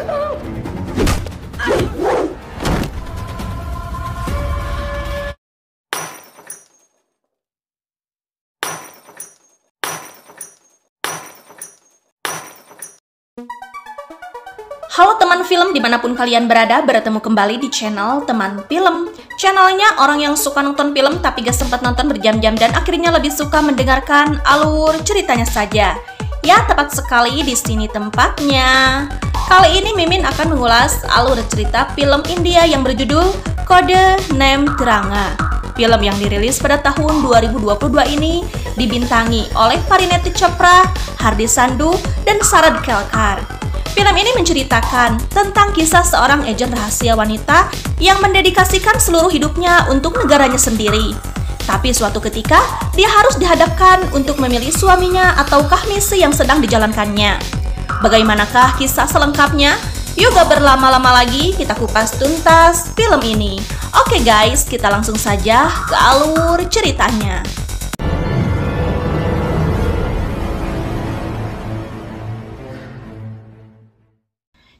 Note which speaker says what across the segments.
Speaker 1: Halo teman film dimanapun kalian berada, bertemu kembali di channel teman film. Channelnya orang yang suka nonton film tapi gak sempat nonton berjam-jam dan akhirnya lebih suka mendengarkan alur ceritanya saja. Ya, tepat sekali di sini tempatnya. Kali ini Mimin akan mengulas alur cerita film India yang berjudul Kode Name Teranga. Film yang dirilis pada tahun 2022 ini dibintangi oleh Parineti Chopra, Hardi Sandu, dan Sarad Kelkar. Film ini menceritakan tentang kisah seorang agen rahasia wanita yang mendedikasikan seluruh hidupnya untuk negaranya sendiri. Tapi suatu ketika, dia harus dihadapkan untuk memilih suaminya ataukah misi yang sedang dijalankannya. Bagaimanakah kisah selengkapnya? Yuk gak berlama-lama lagi, kita kupas tuntas film ini. Oke guys, kita langsung saja ke alur ceritanya.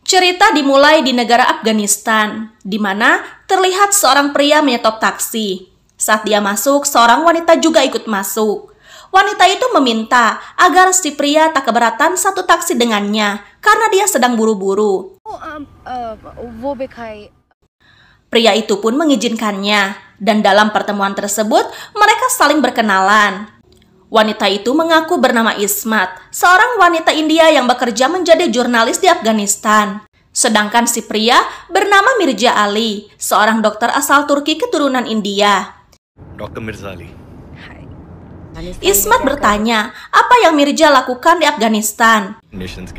Speaker 1: Cerita dimulai di negara Afghanistan, di mana terlihat seorang pria menyetop taksi. Saat dia masuk, seorang wanita juga ikut masuk. Wanita itu meminta agar si pria tak keberatan satu taksi dengannya karena dia sedang buru-buru. Oh, um, uh, pria itu pun mengizinkannya, dan dalam pertemuan tersebut mereka saling berkenalan. Wanita itu mengaku bernama Ismat, seorang wanita India yang bekerja menjadi jurnalis di Afghanistan. Sedangkan si pria bernama Mirja Ali, seorang dokter asal Turki keturunan India. Dr. Mirzali. Ismat bertanya, apa yang Mirja lakukan di Afghanistan?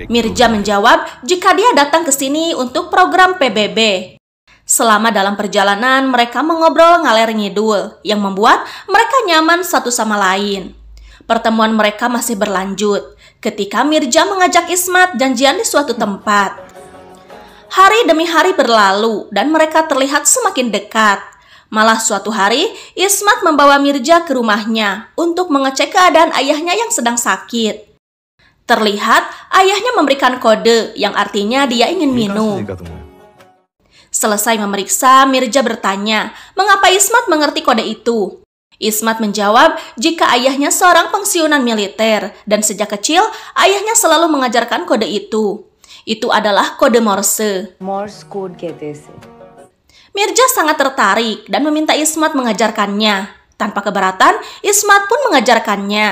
Speaker 1: Mirja menjawab, jika dia datang ke sini untuk program PBB. Selama dalam perjalanan, mereka mengobrol ngaler ngidul, yang membuat mereka nyaman satu sama lain. Pertemuan mereka masih berlanjut, ketika Mirja mengajak Ismat janjian di suatu tempat. Hari demi hari berlalu, dan mereka terlihat semakin dekat. Malah suatu hari, Ismat membawa Mirja ke rumahnya untuk mengecek keadaan ayahnya yang sedang sakit. Terlihat ayahnya memberikan kode yang artinya dia ingin kan minum. Ya. Selesai memeriksa, Mirja bertanya, mengapa Ismat mengerti kode itu? Ismat menjawab jika ayahnya seorang pensiunan militer dan sejak kecil ayahnya selalu mengajarkan kode itu. Itu adalah kode Morse. Morse code Mirja sangat tertarik dan meminta Ismat mengajarkannya. Tanpa keberatan, Ismat pun mengajarkannya.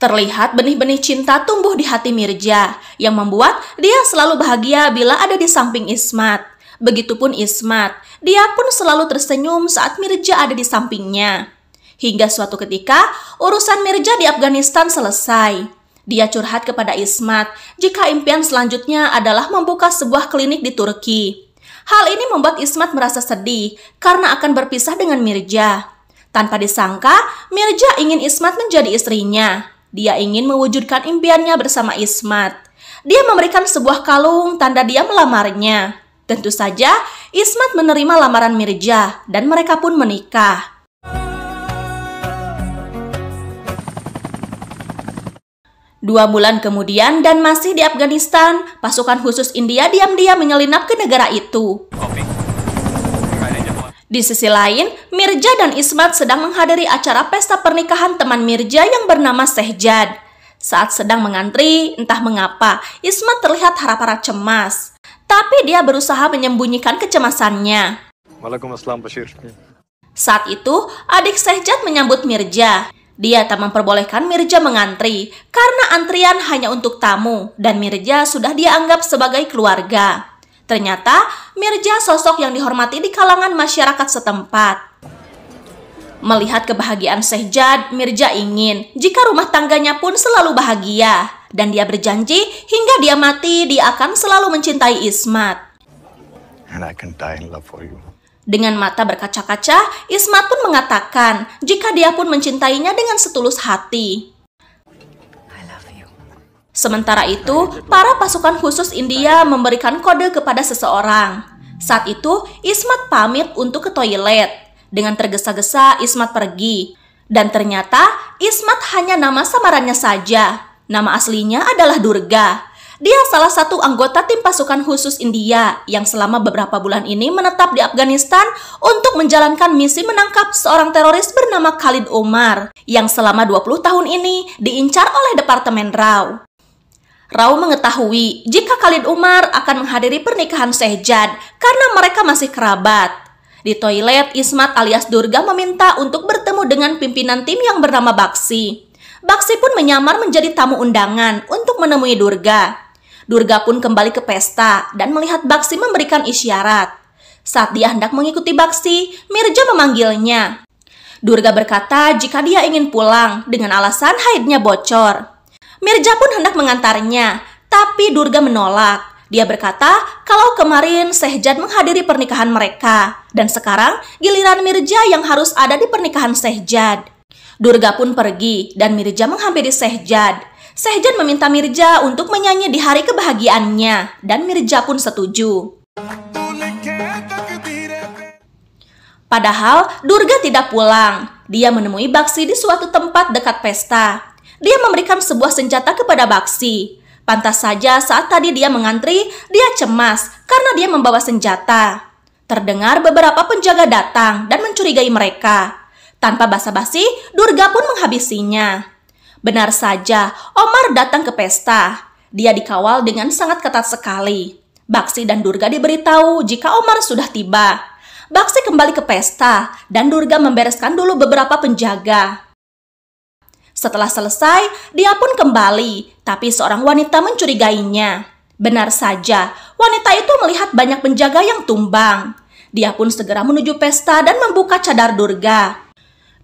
Speaker 1: Terlihat benih-benih cinta tumbuh di hati Mirja yang membuat dia selalu bahagia bila ada di samping Ismat. Begitupun Ismat, dia pun selalu tersenyum saat Mirja ada di sampingnya. Hingga suatu ketika, urusan Mirja di Afghanistan selesai. Dia curhat kepada Ismat jika impian selanjutnya adalah membuka sebuah klinik di Turki. Hal ini membuat Ismat merasa sedih karena akan berpisah dengan Mirja. Tanpa disangka, Mirja ingin Ismat menjadi istrinya. Dia ingin mewujudkan impiannya bersama Ismat. Dia memberikan sebuah kalung tanda dia melamarnya. Tentu saja, Ismat menerima lamaran Mirja dan mereka pun menikah. Dua bulan kemudian dan masih di Afghanistan, pasukan khusus India diam-diam menyelinap ke negara itu. Di sisi lain, Mirja dan Ismat sedang menghadiri acara pesta pernikahan teman Mirja yang bernama Sehjad. Saat sedang mengantri, entah mengapa, Ismat terlihat harap-harap cemas. Tapi dia berusaha menyembunyikan kecemasannya. Waalaikumsalam, Saat itu, adik Sehjad menyambut Mirja. Dia tak memperbolehkan Mirja mengantri karena antrian hanya untuk tamu dan Mirja sudah dia anggap sebagai keluarga. Ternyata Mirja sosok yang dihormati di kalangan masyarakat setempat. Melihat kebahagiaan Sehjad, Mirja ingin jika rumah tangganya pun selalu bahagia dan dia berjanji hingga dia mati dia akan selalu mencintai Ismat. And I can die in love for you. Dengan mata berkaca-kaca, Ismat pun mengatakan jika dia pun mencintainya dengan setulus hati. Sementara itu, para pasukan khusus India memberikan kode kepada seseorang. Saat itu, Ismat pamit untuk ke toilet. Dengan tergesa-gesa, Ismat pergi. Dan ternyata, Ismat hanya nama samarannya saja. Nama aslinya adalah Durga. Dia salah satu anggota tim pasukan khusus India yang selama beberapa bulan ini menetap di Afghanistan untuk menjalankan misi menangkap seorang teroris bernama Khalid Omar yang selama 20 tahun ini diincar oleh Departemen Rao. Rao mengetahui jika Khalid Umar akan menghadiri pernikahan Sehjad karena mereka masih kerabat. Di toilet, Ismat alias Durga meminta untuk bertemu dengan pimpinan tim yang bernama Baksi. Baksi pun menyamar menjadi tamu undangan untuk menemui Durga. Durga pun kembali ke pesta dan melihat Baksi memberikan isyarat. Saat dia hendak mengikuti Baksi, Mirja memanggilnya. Durga berkata jika dia ingin pulang dengan alasan haidnya bocor. Mirja pun hendak mengantarnya, tapi Durga menolak. Dia berkata kalau kemarin Sehjan menghadiri pernikahan mereka dan sekarang giliran Mirja yang harus ada di pernikahan Sehjad. Durga pun pergi dan Mirja menghampiri Sehjad. Sehjan meminta Mirja untuk menyanyi di hari kebahagiaannya, dan Mirja pun setuju. Padahal Durga tidak pulang. Dia menemui Baksi di suatu tempat dekat pesta. Dia memberikan sebuah senjata kepada Baksi. Pantas saja saat tadi dia mengantri, dia cemas karena dia membawa senjata. Terdengar beberapa penjaga datang dan mencurigai mereka. Tanpa basa-basi, Durga pun menghabisinya. Benar saja, Omar datang ke pesta. Dia dikawal dengan sangat ketat sekali. Baksi dan Durga diberitahu jika Omar sudah tiba. Baksi kembali ke pesta dan Durga membereskan dulu beberapa penjaga. Setelah selesai, dia pun kembali, tapi seorang wanita mencurigainya. Benar saja, wanita itu melihat banyak penjaga yang tumbang. Dia pun segera menuju pesta dan membuka cadar Durga.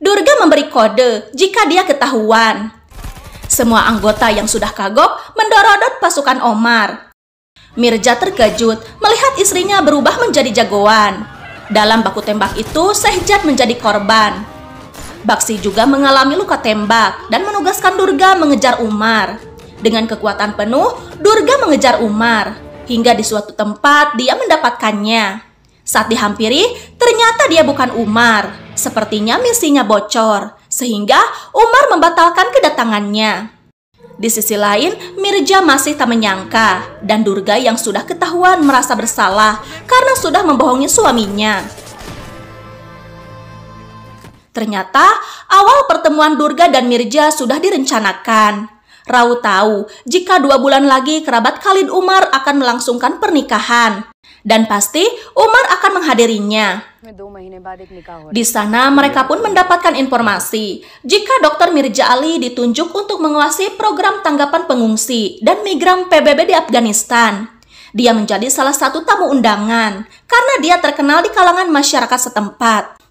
Speaker 1: Durga memberi kode jika dia ketahuan. Semua anggota yang sudah kagok mendorodot pasukan Omar. Mirja terkejut melihat istrinya berubah menjadi jagoan. Dalam baku tembak itu, Sehjat menjadi korban. Baksi juga mengalami luka tembak dan menugaskan Durga mengejar Umar. Dengan kekuatan penuh, Durga mengejar Umar hingga di suatu tempat dia mendapatkannya. Saat dihampiri, ternyata dia bukan Umar. Sepertinya misinya bocor sehingga Umar membatalkan kedatangannya. Di sisi lain, Mirja masih tak menyangka dan Durga yang sudah ketahuan merasa bersalah karena sudah membohongi suaminya. Ternyata, awal pertemuan Durga dan Mirja sudah direncanakan. Rau tahu jika dua bulan lagi kerabat Khalid Umar akan melangsungkan pernikahan dan pasti Umar akan menghadirinya. Di sana mereka pun mendapatkan informasi jika Dr. Mirja Ali ditunjuk untuk menguasai program tanggapan pengungsi dan migran PBB di Afghanistan. Dia menjadi salah satu tamu undangan karena dia terkenal di kalangan masyarakat setempat.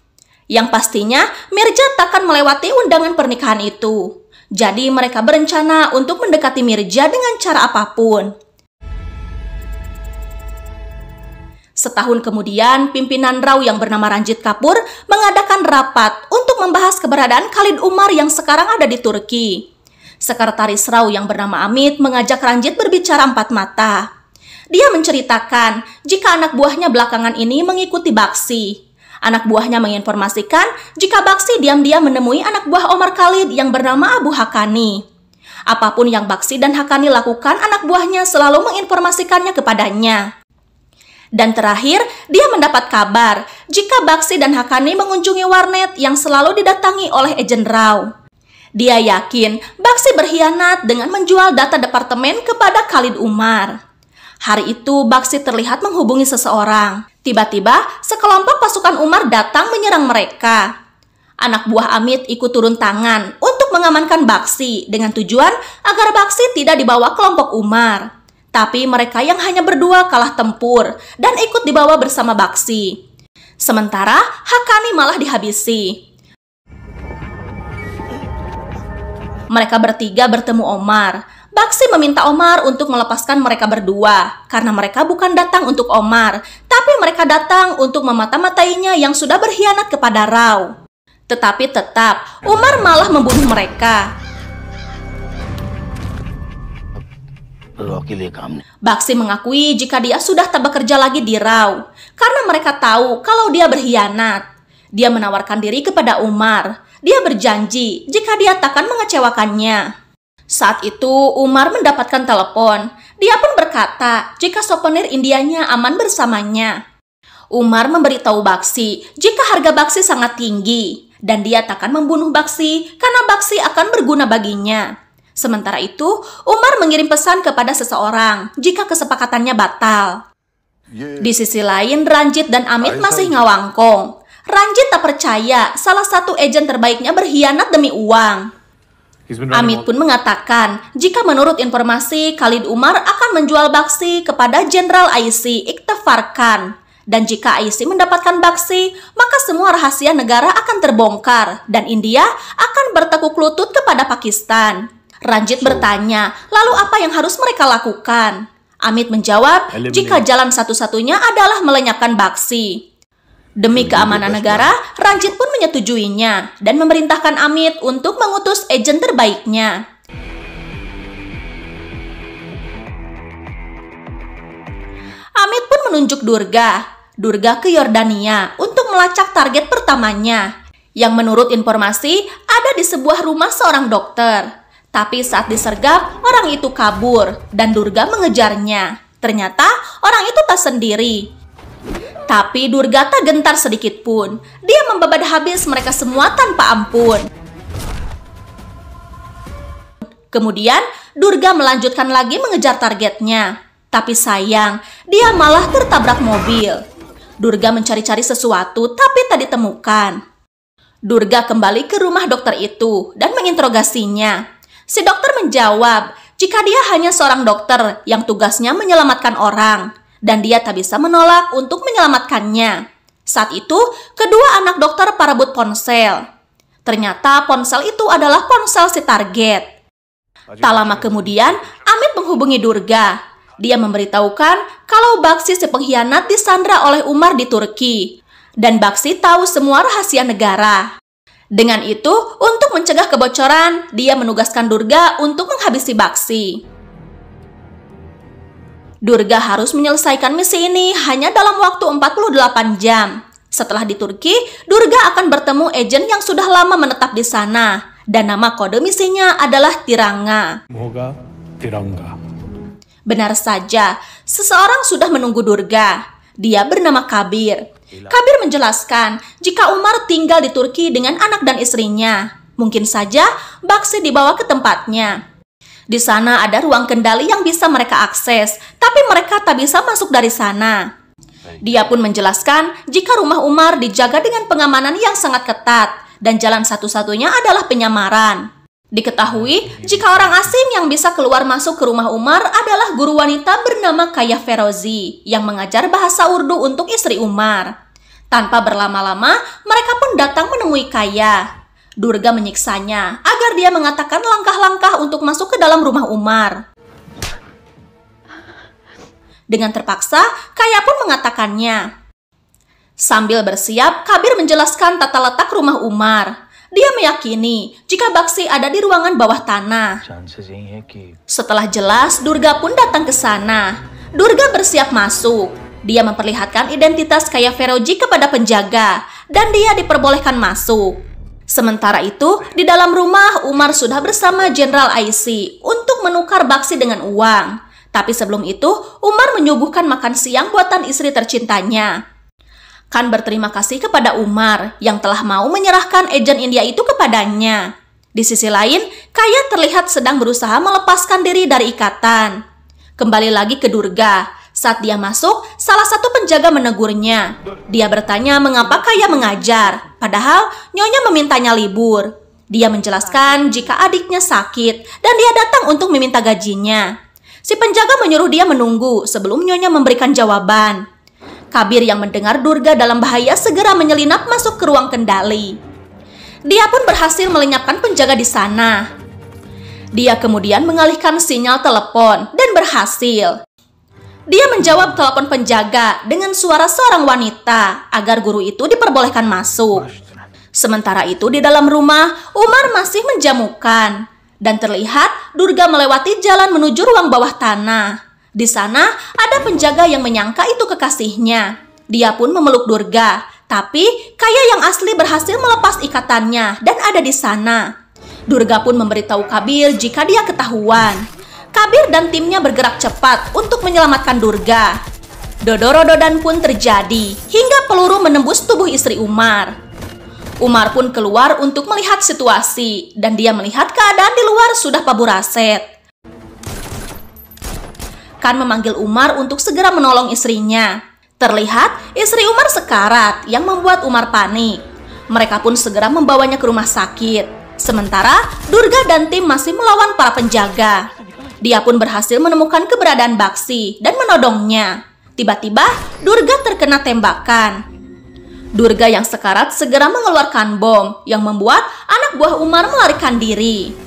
Speaker 1: Yang pastinya Mirja takkan melewati undangan pernikahan itu. Jadi mereka berencana untuk mendekati Mirja dengan cara apapun. Setahun kemudian, pimpinan Rau yang bernama Ranjit Kapur mengadakan rapat untuk membahas keberadaan Khalid Umar yang sekarang ada di Turki. Sekretaris Rau yang bernama Amit mengajak Ranjit berbicara empat mata. Dia menceritakan jika anak buahnya belakangan ini mengikuti Baksi. Anak buahnya menginformasikan jika Baksi diam-diam menemui anak buah Omar Khalid yang bernama Abu Hakani. Apapun yang Baksi dan Hakani lakukan, anak buahnya selalu menginformasikannya kepadanya. Dan terakhir, dia mendapat kabar jika Baksi dan Hakani mengunjungi warnet yang selalu didatangi oleh Ejen Rao. Dia yakin Baksi berkhianat dengan menjual data departemen kepada Khalid Umar. Hari itu Baksi terlihat menghubungi seseorang. Tiba-tiba, sekelompok pasukan Umar datang menyerang mereka. Anak buah Amit ikut turun tangan untuk mengamankan Baksi dengan tujuan agar Baksi tidak dibawa kelompok Umar. Tapi mereka yang hanya berdua kalah tempur dan ikut dibawa bersama Baksi. Sementara Hakani malah dihabisi. Mereka bertiga bertemu Omar. Baksi meminta Omar untuk melepaskan mereka berdua karena mereka bukan datang untuk Omar, tapi mereka datang untuk memata-matainya yang sudah berkhianat kepada Rao. Tetapi tetap, Umar malah membunuh mereka. Baksi mengakui jika dia sudah tak bekerja lagi di Rau karena mereka tahu kalau dia berkhianat. Dia menawarkan diri kepada Umar. Dia berjanji jika dia takkan mengecewakannya. Saat itu Umar mendapatkan telepon. Dia pun berkata jika souvenir Indianya aman bersamanya. Umar memberitahu Baksi jika harga Baksi sangat tinggi dan dia takkan membunuh Baksi karena Baksi akan berguna baginya. Sementara itu, Umar mengirim pesan kepada seseorang jika kesepakatannya batal. Di sisi lain, Ranjit dan Amit masih ngawangkong. Ranjit tak percaya salah satu agen terbaiknya berkhianat demi uang. Amit pun mengatakan, jika menurut informasi, Khalid Umar akan menjual Baksi kepada Jenderal Aisi Iktafar Khan. Dan jika Aisi mendapatkan Baksi, maka semua rahasia negara akan terbongkar dan India akan bertekuk lutut kepada Pakistan. Ranjit bertanya, lalu apa yang harus mereka lakukan? Amit menjawab, jika jalan satu-satunya adalah melenyapkan Baksi. Demi keamanan negara, Ranjit pun menyetujuinya dan memerintahkan Amit untuk mengutus agen terbaiknya. Amit pun menunjuk Durga, Durga ke Yordania untuk melacak target pertamanya, yang menurut informasi ada di sebuah rumah seorang dokter. Tapi saat disergap, orang itu kabur dan Durga mengejarnya. Ternyata orang itu tak sendiri. Tapi Durga tak gentar sedikit pun. Dia membabat habis mereka semua tanpa ampun. Kemudian Durga melanjutkan lagi mengejar targetnya. Tapi sayang, dia malah tertabrak mobil. Durga mencari-cari sesuatu tapi tak ditemukan. Durga kembali ke rumah dokter itu dan menginterogasinya. Si dokter menjawab, jika dia hanya seorang dokter yang tugasnya menyelamatkan orang, dan dia tak bisa menolak untuk menyelamatkannya. Saat itu, kedua anak dokter parabut ponsel. Ternyata ponsel itu adalah ponsel si target. Tak lama kemudian, Amit menghubungi Durga. Dia memberitahukan kalau Baksi si pengkhianat disandra oleh Umar di Turki. Dan Baksi tahu semua rahasia negara. Dengan itu, untuk mencegah kebocoran, dia menugaskan Durga untuk menghabisi Baksi. Durga harus menyelesaikan misi ini hanya dalam waktu 48 jam. Setelah di Turki, Durga akan bertemu agen yang sudah lama menetap di sana dan nama kode misinya adalah Tiranga. Moga Tiranga. Benar saja, seseorang sudah menunggu Durga. Dia bernama Kabir. Kabir menjelaskan jika Umar tinggal di Turki dengan anak dan istrinya. Mungkin saja Baksi dibawa ke tempatnya. Di sana ada ruang kendali yang bisa mereka akses, tapi mereka tak bisa masuk dari sana. Dia pun menjelaskan jika rumah Umar dijaga dengan pengamanan yang sangat ketat dan jalan satu-satunya adalah penyamaran. Diketahui jika orang asing yang bisa keluar masuk ke rumah Umar adalah guru wanita bernama Kaya Ferozi yang mengajar bahasa Urdu untuk istri Umar. Tanpa berlama-lama, mereka pun datang menemui Kaya. Durga menyiksanya agar dia mengatakan langkah-langkah untuk masuk ke dalam rumah Umar. Dengan terpaksa, Kaya pun mengatakannya. Sambil bersiap, Kabir menjelaskan tata letak rumah Umar. Dia meyakini jika baksi ada di ruangan bawah tanah. Setelah jelas, Durga pun datang ke sana. Durga bersiap masuk. Dia memperlihatkan identitas Kaya Feroji kepada penjaga dan dia diperbolehkan masuk. Sementara itu, di dalam rumah Umar sudah bersama Jenderal Aisi untuk menukar baksi dengan uang. Tapi sebelum itu, Umar menyuguhkan makan siang buatan istri tercintanya. Khan berterima kasih kepada Umar yang telah mau menyerahkan ejen India itu kepadanya. Di sisi lain, Kaya terlihat sedang berusaha melepaskan diri dari ikatan. Kembali lagi ke Durga. Saat dia masuk, salah satu penjaga menegurnya. Dia bertanya mengapa Kaya mengajar, padahal Nyonya memintanya libur. Dia menjelaskan jika adiknya sakit dan dia datang untuk meminta gajinya. Si penjaga menyuruh dia menunggu sebelum Nyonya memberikan jawaban. Kabir yang mendengar Durga dalam bahaya segera menyelinap masuk ke ruang kendali. Dia pun berhasil melenyapkan penjaga di sana. Dia kemudian mengalihkan sinyal telepon dan berhasil. Dia menjawab telepon penjaga dengan suara seorang wanita agar guru itu diperbolehkan masuk. Sementara itu di dalam rumah, Umar masih menjamukan dan terlihat Durga melewati jalan menuju ruang bawah tanah. Di sana ada penjaga yang menyangka itu kekasihnya. Dia pun memeluk Durga, tapi Kaya yang asli berhasil melepas ikatannya dan ada di sana. Durga pun memberitahu Kabir jika dia ketahuan. Kabir dan timnya bergerak cepat untuk menyelamatkan Durga. Dodorododan pun terjadi hingga peluru menembus tubuh istri Umar. Umar pun keluar untuk melihat situasi dan dia melihat keadaan di luar sudah paburaset bahkan memanggil Umar untuk segera menolong istrinya. Terlihat istri Umar sekarat yang membuat Umar panik. Mereka pun segera membawanya ke rumah sakit. Sementara Durga dan tim masih melawan para penjaga. Dia pun berhasil menemukan keberadaan Baksi dan menodongnya. Tiba-tiba Durga terkena tembakan. Durga yang sekarat segera mengeluarkan bom yang membuat anak buah Umar melarikan diri.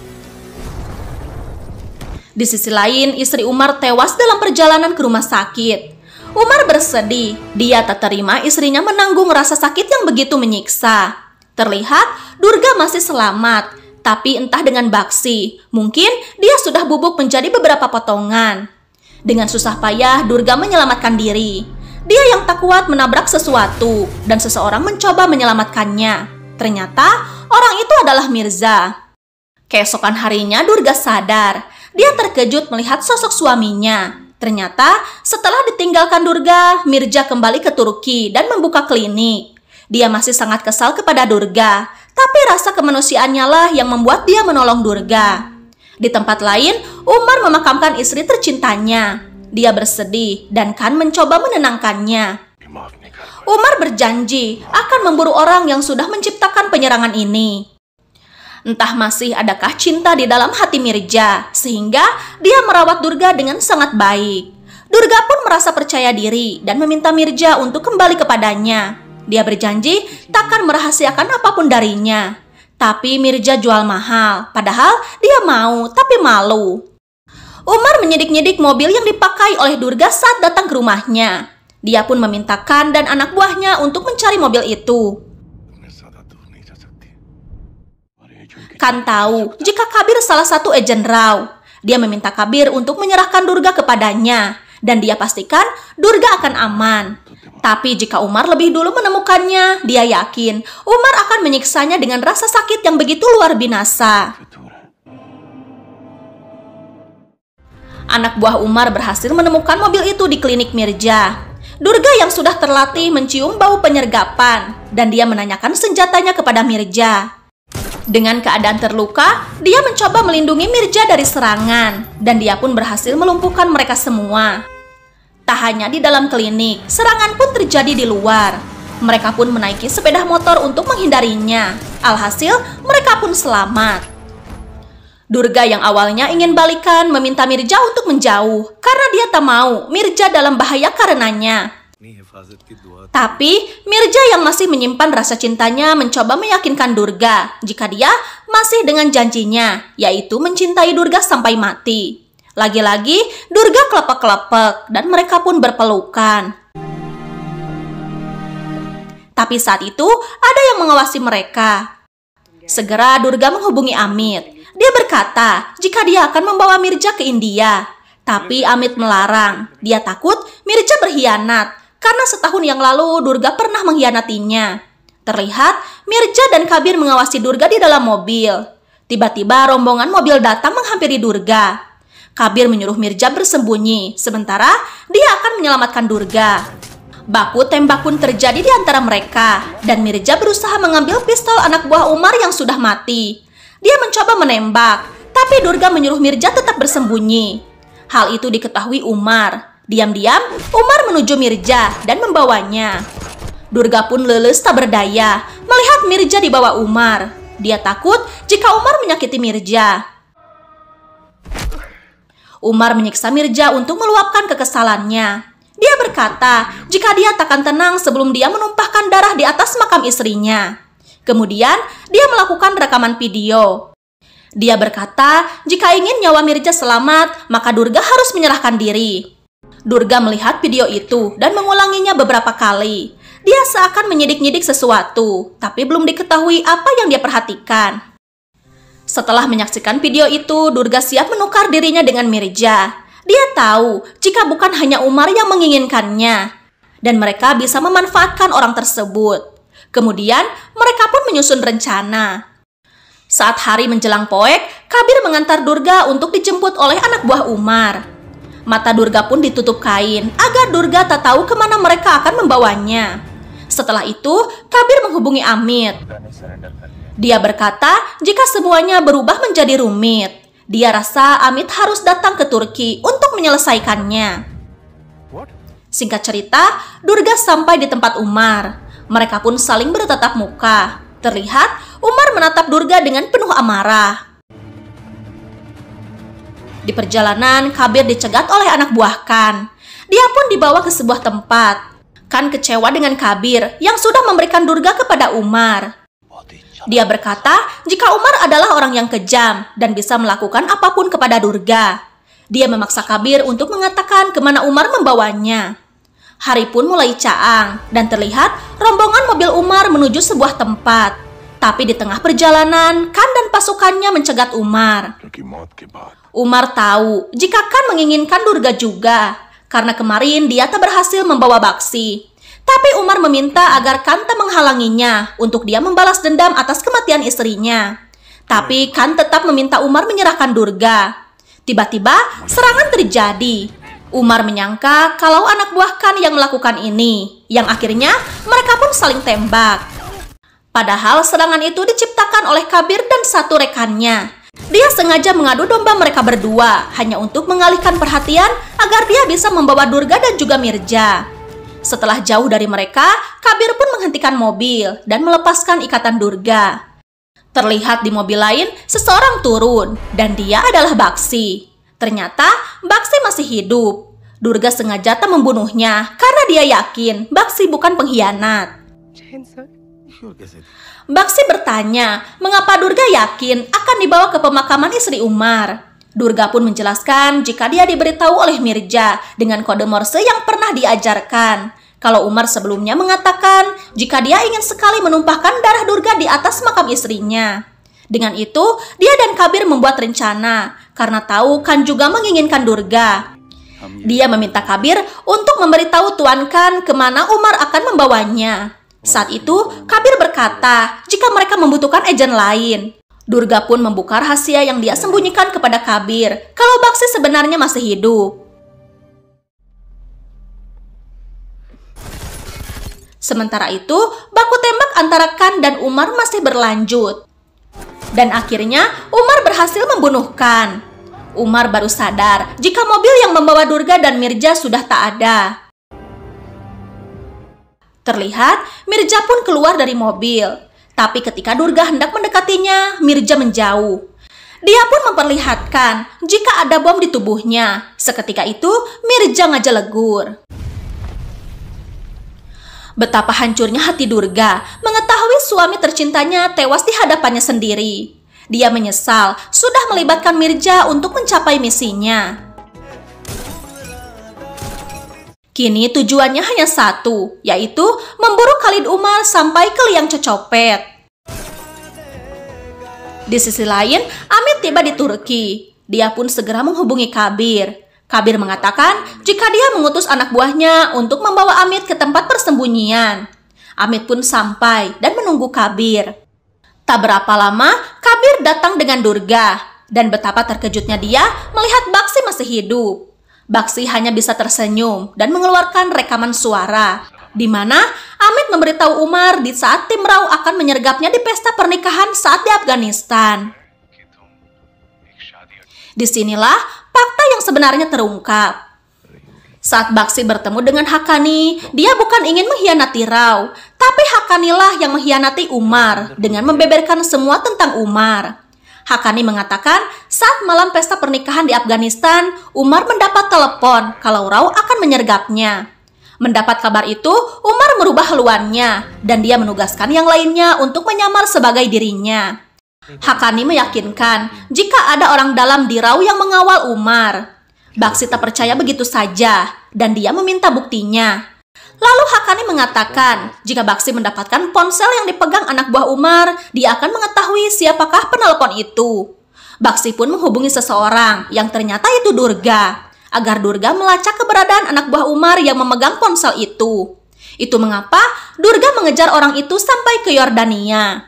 Speaker 1: Di sisi lain, istri Umar tewas dalam perjalanan ke rumah sakit. Umar bersedih, dia tak terima istrinya menanggung rasa sakit yang begitu menyiksa. Terlihat, Durga masih selamat, tapi entah dengan baksi, mungkin dia sudah bubuk menjadi beberapa potongan. Dengan susah payah, Durga menyelamatkan diri. Dia yang tak kuat menabrak sesuatu, dan seseorang mencoba menyelamatkannya. Ternyata, orang itu adalah Mirza. Keesokan harinya Durga sadar dia terkejut melihat sosok suaminya. Ternyata, setelah ditinggalkan Durga, Mirja kembali ke Turki dan membuka klinik. Dia masih sangat kesal kepada Durga, tapi rasa kemanusiaannya lah yang membuat dia menolong Durga. Di tempat lain, Umar memakamkan istri tercintanya. Dia bersedih dan kan mencoba menenangkannya. Umar berjanji akan memburu orang yang sudah menciptakan penyerangan ini. Entah masih adakah cinta di dalam hati Mirja, sehingga dia merawat Durga dengan sangat baik. Durga pun merasa percaya diri dan meminta Mirja untuk kembali kepadanya. Dia berjanji takkan merahasiakan apapun darinya. Tapi Mirja jual mahal, padahal dia mau tapi malu. Umar menyidik nyidik mobil yang dipakai oleh Durga saat datang ke rumahnya. Dia pun memintakan dan anak buahnya untuk mencari mobil itu. Kan tahu jika Kabir salah satu agen Rao. Dia meminta Kabir untuk menyerahkan Durga kepadanya dan dia pastikan Durga akan aman. Tapi jika Umar lebih dulu menemukannya, dia yakin Umar akan menyiksanya dengan rasa sakit yang begitu luar binasa. Anak buah Umar berhasil menemukan mobil itu di klinik Mirja. Durga yang sudah terlatih mencium bau penyergapan dan dia menanyakan senjatanya kepada Mirja. Dengan keadaan terluka, dia mencoba melindungi Mirja dari serangan, dan dia pun berhasil melumpuhkan mereka semua. Tak hanya di dalam klinik, serangan pun terjadi di luar. Mereka pun menaiki sepeda motor untuk menghindarinya. Alhasil, mereka pun selamat. Durga yang awalnya ingin balikan meminta Mirja untuk menjauh karena dia tak mau Mirja dalam bahaya karenanya. Tapi Mirja yang masih menyimpan rasa cintanya mencoba meyakinkan Durga jika dia masih dengan janjinya, yaitu mencintai Durga sampai mati. Lagi-lagi Durga kelepek-kelepek dan mereka pun berpelukan. Tapi saat itu ada yang mengawasi mereka. Segera Durga menghubungi Amit. Dia berkata jika dia akan membawa Mirja ke India. Tapi Amit melarang. Dia takut Mirja berkhianat karena setahun yang lalu Durga pernah mengkhianatinya. Terlihat Mirja dan Kabir mengawasi Durga di dalam mobil. Tiba-tiba rombongan mobil datang menghampiri Durga. Kabir menyuruh Mirja bersembunyi, sementara dia akan menyelamatkan Durga. Baku tembak pun terjadi di antara mereka, dan Mirja berusaha mengambil pistol anak buah Umar yang sudah mati. Dia mencoba menembak, tapi Durga menyuruh Mirja tetap bersembunyi. Hal itu diketahui Umar. Diam-diam, Umar menuju Mirja dan membawanya. Durga pun leles tak berdaya melihat Mirja dibawa Umar. Dia takut jika Umar menyakiti Mirja. Umar menyiksa Mirja untuk meluapkan kekesalannya. Dia berkata jika dia takkan tenang sebelum dia menumpahkan darah di atas makam istrinya. Kemudian, dia melakukan rekaman video. Dia berkata, jika ingin nyawa Mirja selamat, maka Durga harus menyerahkan diri. Durga melihat video itu dan mengulanginya beberapa kali. Dia seakan menyidik-nyidik sesuatu, tapi belum diketahui apa yang dia perhatikan. Setelah menyaksikan video itu, Durga siap menukar dirinya dengan Mirja. Dia tahu jika bukan hanya Umar yang menginginkannya, dan mereka bisa memanfaatkan orang tersebut. Kemudian, mereka pun menyusun rencana. Saat hari menjelang poek, Kabir mengantar Durga untuk dijemput oleh anak buah Umar. Mata Durga pun ditutup kain agar Durga tak tahu kemana mereka akan membawanya. Setelah itu, Kabir menghubungi Amit. Dia berkata jika semuanya berubah menjadi rumit. Dia rasa Amit harus datang ke Turki untuk menyelesaikannya. Singkat cerita, Durga sampai di tempat Umar. Mereka pun saling bertatap muka. Terlihat, Umar menatap Durga dengan penuh amarah. Di perjalanan, Kabir dicegat oleh anak buah Kan. Dia pun dibawa ke sebuah tempat. Kan kecewa dengan Kabir yang sudah memberikan durga kepada Umar. Dia berkata, jika Umar adalah orang yang kejam dan bisa melakukan apapun kepada Durga. Dia memaksa Kabir untuk mengatakan kemana Umar membawanya. Hari pun mulai caang dan terlihat rombongan mobil Umar menuju sebuah tempat. Tapi di tengah perjalanan, Khan dan pasukannya mencegat Umar. Umar tahu jika Khan menginginkan Durga juga, karena kemarin dia tak berhasil membawa Baksi. Tapi Umar meminta agar tak menghalanginya untuk dia membalas dendam atas kematian istrinya. Tapi Khan tetap meminta Umar menyerahkan Durga. Tiba-tiba serangan terjadi. Umar menyangka kalau anak buah Khan yang melakukan ini, yang akhirnya mereka pun saling tembak. Padahal serangan itu diciptakan oleh Kabir dan satu rekannya. Dia sengaja mengadu domba mereka berdua, hanya untuk mengalihkan perhatian agar dia bisa membawa Durga dan juga Mirja. Setelah jauh dari mereka, Kabir pun menghentikan mobil dan melepaskan ikatan Durga. Terlihat di mobil lain, seseorang turun, dan dia adalah Baksi. Ternyata, Baksi masih hidup. Durga sengaja tak membunuhnya karena dia yakin Baksi bukan pengkhianat. Jensen. Baksi bertanya, mengapa Durga yakin akan dibawa ke pemakaman istri Umar? Durga pun menjelaskan jika dia diberitahu oleh Mirja dengan kode Morse yang pernah diajarkan. Kalau Umar sebelumnya mengatakan jika dia ingin sekali menumpahkan darah Durga di atas makam istrinya. Dengan itu, dia dan Kabir membuat rencana karena tahu Kan juga menginginkan Durga. Dia meminta Kabir untuk memberitahu Tuan Kan kemana Umar akan membawanya. Saat itu, Kabir berkata jika mereka membutuhkan agen lain. Durga pun membuka rahasia yang dia sembunyikan kepada Kabir kalau Baksi sebenarnya masih hidup. Sementara itu, baku tembak antara Khan dan Umar masih berlanjut. Dan akhirnya, Umar berhasil membunuh Khan. Umar baru sadar jika mobil yang membawa Durga dan Mirja sudah tak ada. Terlihat Mirja pun keluar dari mobil. Tapi ketika Durga hendak mendekatinya, Mirja menjauh. Dia pun memperlihatkan jika ada bom di tubuhnya. Seketika itu, Mirja ngajak legur. Betapa hancurnya hati Durga mengetahui suami tercintanya tewas di hadapannya sendiri. Dia menyesal sudah melibatkan Mirja untuk mencapai misinya. Kini tujuannya hanya satu, yaitu memburu Khalid Umar sampai ke liang cecopet. Di sisi lain, Amit tiba di Turki. Dia pun segera menghubungi Kabir. Kabir mengatakan jika dia mengutus anak buahnya untuk membawa Amit ke tempat persembunyian. Amit pun sampai dan menunggu Kabir. Tak berapa lama, Kabir datang dengan Durga. Dan betapa terkejutnya dia melihat Baksi masih hidup. Baksi hanya bisa tersenyum dan mengeluarkan rekaman suara. Di mana Amit memberitahu Umar di saat tim Rau akan menyergapnya di pesta pernikahan saat di Afghanistan. Disinilah fakta yang sebenarnya terungkap. Saat Baksi bertemu dengan Hakani, dia bukan ingin mengkhianati Rau, tapi Hakanilah yang mengkhianati Umar dengan membeberkan semua tentang Umar. Hakani mengatakan, saat malam pesta pernikahan di Afghanistan, Umar mendapat telepon kalau Rao akan menyergapnya. Mendapat kabar itu, Umar merubah haluannya dan dia menugaskan yang lainnya untuk menyamar sebagai dirinya. Hakani meyakinkan jika ada orang dalam di dirau yang mengawal Umar. Baksi tak percaya begitu saja dan dia meminta buktinya. Lalu Hakani mengatakan, jika Baksi mendapatkan ponsel yang dipegang anak buah Umar, dia akan mengetahui siapakah penelpon itu. Baksi pun menghubungi seseorang yang ternyata itu Durga, agar Durga melacak keberadaan anak buah Umar yang memegang ponsel itu. Itu mengapa Durga mengejar orang itu sampai ke Yordania.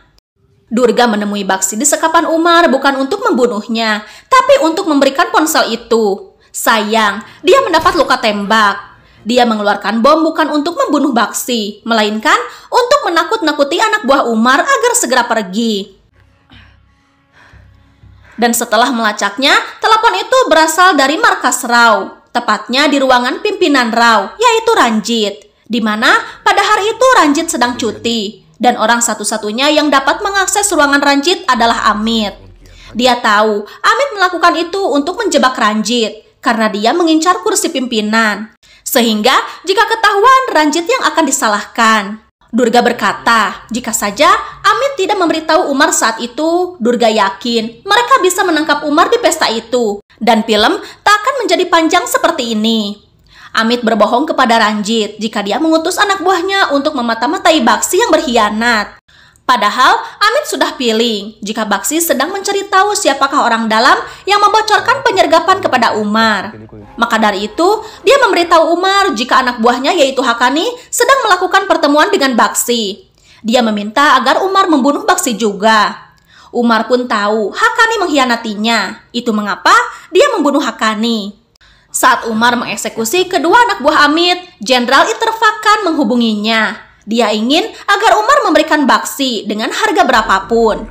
Speaker 1: Durga menemui Baksi di sekapan Umar bukan untuk membunuhnya, tapi untuk memberikan ponsel itu. Sayang, dia mendapat luka tembak. Dia mengeluarkan bom bukan untuk membunuh Baksi, melainkan untuk menakut-nakuti anak buah Umar agar segera pergi. Dan setelah melacaknya, telepon itu berasal dari markas Rao, tepatnya di ruangan pimpinan Rao, yaitu Ranjit, di mana pada hari itu Ranjit sedang cuti, dan orang satu-satunya yang dapat mengakses ruangan Ranjit adalah Amit. Dia tahu Amit melakukan itu untuk menjebak Ranjit, karena dia mengincar kursi pimpinan. Sehingga jika ketahuan Ranjit yang akan disalahkan. Durga berkata, jika saja Amit tidak memberitahu Umar saat itu, Durga yakin mereka bisa menangkap Umar di pesta itu. Dan film tak akan menjadi panjang seperti ini. Amit berbohong kepada Ranjit jika dia mengutus anak buahnya untuk memata-matai Baksi yang berkhianat. Padahal Amit sudah piling jika Baksi sedang mencari tahu siapakah orang dalam yang membocorkan penyergapan kepada Umar. Maka dari itu, dia memberitahu Umar jika anak buahnya yaitu Hakani sedang melakukan pertemuan dengan Baksi. Dia meminta agar Umar membunuh Baksi juga. Umar pun tahu Hakani mengkhianatinya. Itu mengapa dia membunuh Hakani. Saat Umar mengeksekusi kedua anak buah Amit, Jenderal Iterfakan menghubunginya. Dia ingin agar Umar memberikan baksi dengan harga berapapun.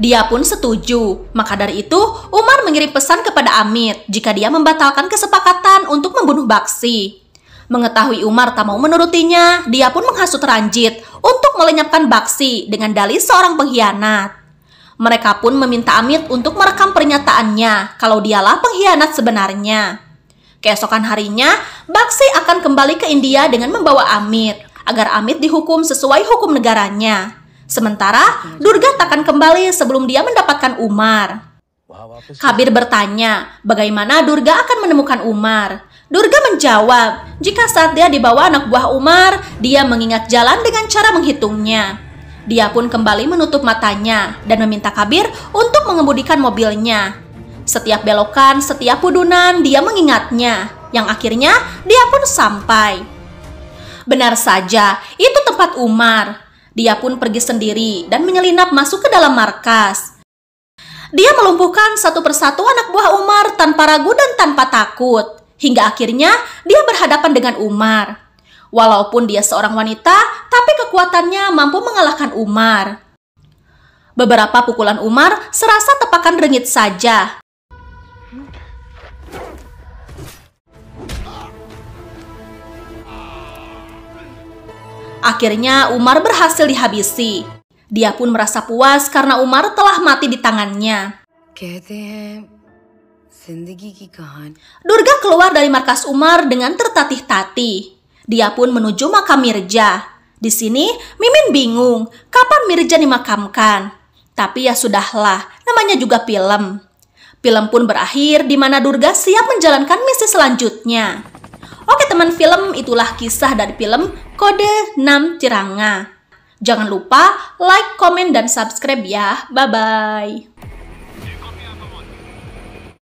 Speaker 1: Dia pun setuju. Maka dari itu, Umar mengirim pesan kepada Amit jika dia membatalkan kesepakatan untuk membunuh Baksi. Mengetahui Umar tak mau menurutinya, dia pun menghasut Ranjit untuk melenyapkan Baksi dengan dalih seorang pengkhianat. Mereka pun meminta Amit untuk merekam pernyataannya kalau dialah pengkhianat sebenarnya. Keesokan harinya, Baksi akan kembali ke India dengan membawa Amit agar Amit dihukum sesuai hukum negaranya. Sementara Durga takkan kembali sebelum dia mendapatkan Umar. Kabir bertanya, bagaimana Durga akan menemukan Umar? Durga menjawab, jika saat dia dibawa anak buah Umar, dia mengingat jalan dengan cara menghitungnya. Dia pun kembali menutup matanya dan meminta Kabir untuk mengemudikan mobilnya. Setiap belokan, setiap pudunan, dia mengingatnya, yang akhirnya dia pun sampai. Benar saja, itu tempat Umar. Dia pun pergi sendiri dan menyelinap masuk ke dalam markas. Dia melumpuhkan satu persatu anak buah Umar tanpa ragu dan tanpa takut. Hingga akhirnya dia berhadapan dengan Umar. Walaupun dia seorang wanita, tapi kekuatannya mampu mengalahkan Umar. Beberapa pukulan Umar serasa tepakan rengit saja. Akhirnya Umar berhasil dihabisi. Dia pun merasa puas karena Umar telah mati di tangannya. Durga keluar dari markas Umar dengan tertatih-tatih. Dia pun menuju makam Mirja. Di sini, Mimin bingung kapan Mirja dimakamkan. Tapi ya sudahlah, namanya juga film. Film pun berakhir di mana Durga siap menjalankan misi selanjutnya. Oke teman film, itulah kisah dari film Kode 6 Ciranga. Jangan lupa like, komen, dan subscribe ya. Bye-bye.